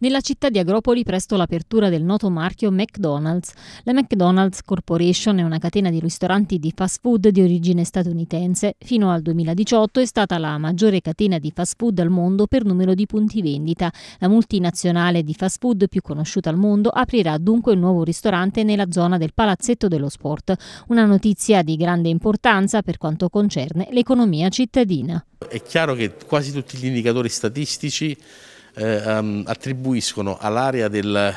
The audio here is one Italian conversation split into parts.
Nella città di Agropoli presto l'apertura del noto marchio McDonald's. La McDonald's Corporation è una catena di ristoranti di fast food di origine statunitense. Fino al 2018 è stata la maggiore catena di fast food al mondo per numero di punti vendita. La multinazionale di fast food più conosciuta al mondo aprirà dunque un nuovo ristorante nella zona del Palazzetto dello Sport. Una notizia di grande importanza per quanto concerne l'economia cittadina. È chiaro che quasi tutti gli indicatori statistici eh, ehm, attribuiscono all'area del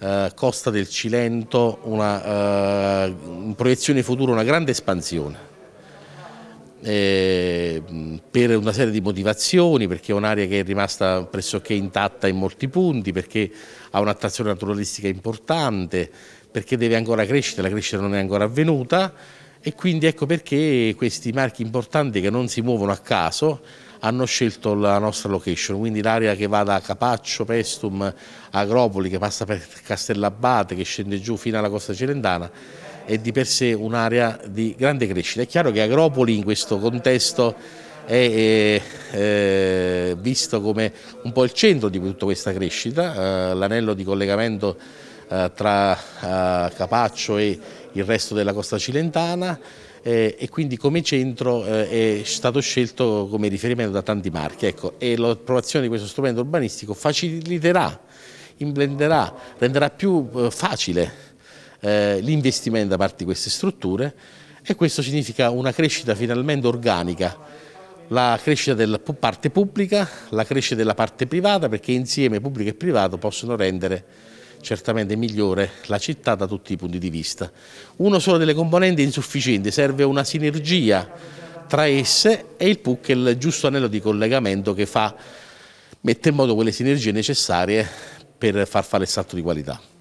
eh, Costa del Cilento una, eh, in proiezione futura una grande espansione. Eh, per una serie di motivazioni, perché è un'area che è rimasta pressoché intatta in molti punti, perché ha un'attrazione naturalistica importante, perché deve ancora crescere, la crescita non è ancora avvenuta e quindi ecco perché questi marchi importanti che non si muovono a caso hanno scelto la nostra location, quindi l'area che va da Capaccio, Pestum, Agropoli, che passa per Castellabate, che scende giù fino alla costa cilentana, è di per sé un'area di grande crescita. È chiaro che Agropoli in questo contesto è, è, è visto come un po' il centro di tutta questa crescita, eh, l'anello di collegamento eh, tra eh, Capaccio e il resto della costa cilentana eh, e quindi come centro è stato scelto come riferimento da tanti marchi ecco, e l'approvazione di questo strumento urbanistico faciliterà, implenderà, renderà più facile l'investimento da parte di queste strutture e questo significa una crescita finalmente organica la crescita della parte pubblica, la crescita della parte privata perché insieme pubblico e privato possono rendere certamente migliore la città da tutti i punti di vista. Uno solo delle componenti è insufficiente, serve una sinergia tra esse e il PUC è il giusto anello di collegamento che fa, mette in modo quelle sinergie necessarie per far fare il salto di qualità.